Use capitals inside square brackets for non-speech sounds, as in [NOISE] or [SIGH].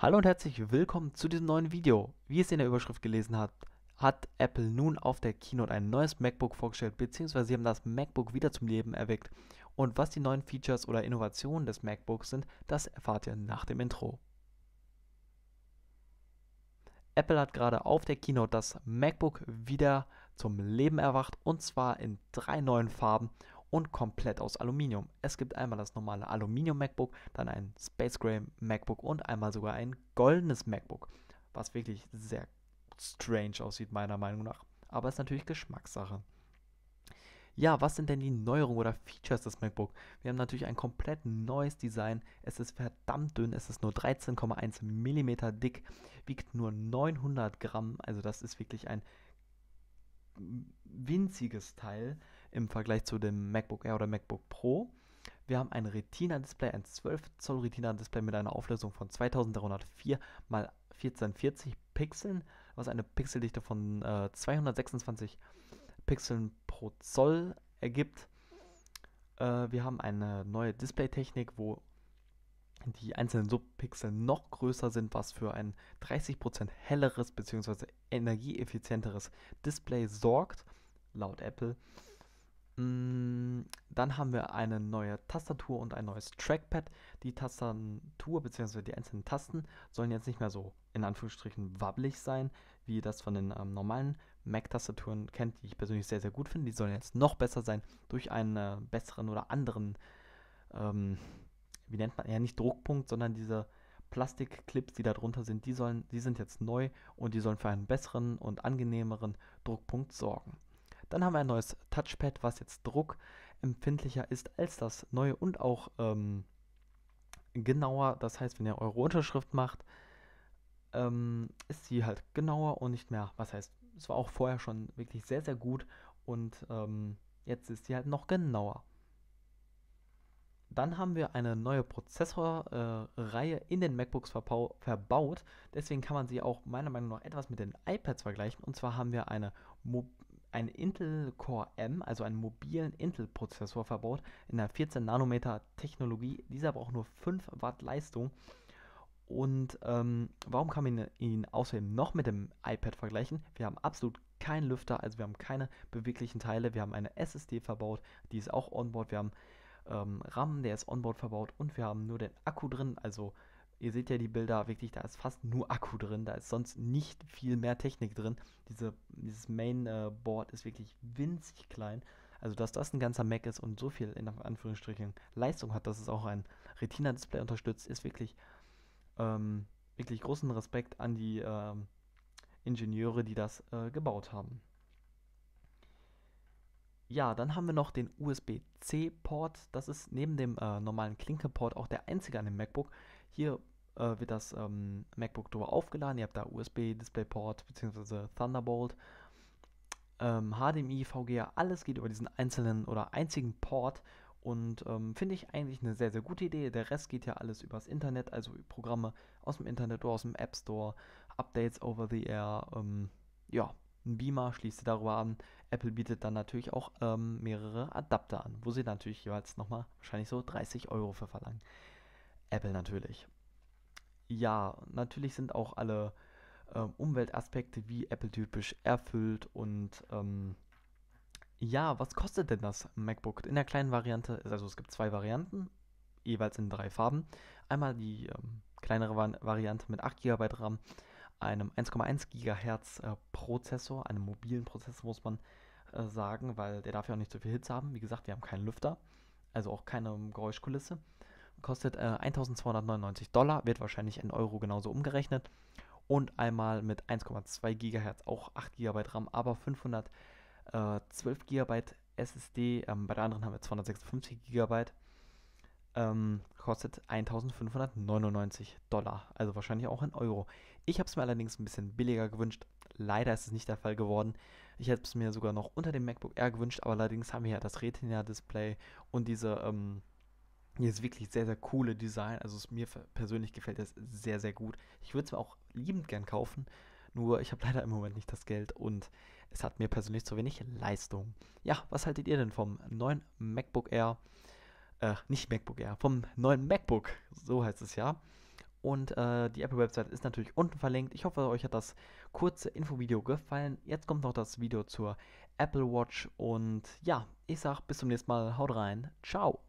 Hallo und herzlich willkommen zu diesem neuen Video. Wie ihr es in der Überschrift gelesen habt, hat Apple nun auf der Keynote ein neues MacBook vorgestellt, beziehungsweise sie haben das MacBook wieder zum Leben erweckt. Und was die neuen Features oder Innovationen des MacBooks sind, das erfahrt ihr nach dem Intro. Apple hat gerade auf der Keynote das MacBook wieder zum Leben erwacht und zwar in drei neuen Farben und komplett aus Aluminium. Es gibt einmal das normale Aluminium-MacBook, dann ein Space Gray MacBook und einmal sogar ein goldenes MacBook, was wirklich sehr strange aussieht meiner Meinung nach. Aber ist natürlich Geschmackssache. Ja, was sind denn die Neuerungen oder Features des MacBook? Wir haben natürlich ein komplett neues Design. Es ist verdammt dünn, es ist nur 13,1 mm dick, wiegt nur 900 Gramm, also das ist wirklich ein winziges Teil im Vergleich zu dem MacBook Air oder MacBook Pro. Wir haben ein Retina-Display, ein 12 Zoll Retina-Display mit einer Auflösung von 2304 x 1440 Pixeln, was eine Pixeldichte von äh, 226 Pixeln pro Zoll ergibt. Äh, wir haben eine neue Display-Technik, wo die einzelnen Subpixel noch größer sind, was für ein 30% helleres bzw. energieeffizienteres Display sorgt, laut Apple. Hm, dann haben wir eine neue Tastatur und ein neues Trackpad. Die Tastatur bzw. die einzelnen Tasten sollen jetzt nicht mehr so in Anführungsstrichen wabbelig sein, wie ihr das von den ähm, normalen Mac-Tastaturen kennt, die ich persönlich sehr, sehr gut finde. Die sollen jetzt noch besser sein durch einen äh, besseren oder anderen, ähm, wie nennt man, ja nicht Druckpunkt, sondern diese Plastikclips, die da drunter sind, die, sollen, die sind jetzt neu und die sollen für einen besseren und angenehmeren Druckpunkt sorgen. Dann haben wir ein neues Touchpad, was jetzt druckempfindlicher ist als das neue und auch ähm, genauer. Das heißt, wenn ihr eure Unterschrift macht, ähm, ist sie halt genauer und nicht mehr. Was heißt, es war auch vorher schon wirklich sehr, sehr gut und ähm, jetzt ist sie halt noch genauer. Dann haben wir eine neue Prozessorreihe äh, in den MacBooks verbaut. Deswegen kann man sie auch meiner Meinung nach etwas mit den iPads vergleichen. Und zwar haben wir eine Mo ein Intel Core M, also einen mobilen Intel-Prozessor verbaut, in der 14-Nanometer-Technologie. Dieser braucht nur 5 Watt Leistung. Und ähm, warum kann man ihn, ihn außerdem noch mit dem iPad vergleichen? Wir haben absolut keinen Lüfter, also wir haben keine beweglichen Teile. Wir haben eine SSD verbaut, die ist auch onboard. Wir haben ähm, RAM, der ist onboard verbaut und wir haben nur den Akku drin, also Ihr seht ja die Bilder wirklich, da ist fast nur Akku drin, da ist sonst nicht viel mehr Technik drin. Diese, dieses Mainboard äh, ist wirklich winzig klein. Also, dass das ein ganzer Mac ist und so viel in Anführungsstrichen Leistung hat, dass es auch ein Retina-Display unterstützt, ist wirklich, ähm, wirklich großen Respekt an die ähm, Ingenieure, die das äh, gebaut haben. Ja, dann haben wir noch den USB-C-Port. Das ist neben dem äh, normalen Klinke-Port auch der einzige an dem MacBook, hier äh, wird das ähm, MacBook drüber aufgeladen. Ihr habt da USB, DisplayPort bzw. Thunderbolt. Ähm, HDMI, VGA, alles geht über diesen einzelnen oder einzigen Port und ähm, finde ich eigentlich eine sehr, sehr gute Idee. Der Rest geht ja alles übers Internet, also Programme aus dem Internet oder aus dem App Store, Updates over the air, ähm, ja, ein Beamer schließt ihr darüber an. Apple bietet dann natürlich auch ähm, mehrere Adapter an, wo sie natürlich jeweils nochmal wahrscheinlich so 30 Euro für verlangen. Apple natürlich. Ja, natürlich sind auch alle äh, Umweltaspekte wie Apple typisch erfüllt und ähm, ja, was kostet denn das MacBook? In der kleinen Variante, also es gibt zwei Varianten, jeweils in drei Farben. Einmal die ähm, kleinere Variante mit 8 GB RAM, einem 1,1 GHz äh, Prozessor, einem mobilen Prozessor muss man äh, sagen, weil der darf ja auch nicht so viel Hitze haben. Wie gesagt, wir haben keinen Lüfter, also auch keine Geräuschkulisse kostet äh, 1299 Dollar, wird wahrscheinlich in Euro genauso umgerechnet. Und einmal mit 1,2 GHz, auch 8 GB RAM, aber 512 GB SSD. Ähm, bei der anderen haben wir 256 GB. Ähm, kostet 1599 Dollar, also wahrscheinlich auch in Euro. Ich habe es mir allerdings ein bisschen billiger gewünscht. Leider ist es nicht der Fall geworden. Ich hätte es mir sogar noch unter dem MacBook Air gewünscht, aber allerdings haben wir ja das Retina-Display und diese ähm, hier ist wirklich sehr, sehr coole Design. Also es mir persönlich gefällt das sehr, sehr gut. Ich würde es mir auch liebend gern kaufen, nur ich habe [LAUGHS] leider im Moment nicht das Geld und es hat mir persönlich zu wenig Leistung. Ja, was haltet ihr denn vom neuen MacBook Air? Äh, nicht MacBook Air, vom neuen MacBook, so heißt es ja. Und äh, die Apple-Website ist natürlich unten verlinkt. Ich hoffe, euch hat das kurze Infovideo gefallen. Jetzt kommt noch das Video zur Apple Watch. Und ja, ich sage bis zum nächsten Mal. Haut rein. Ciao.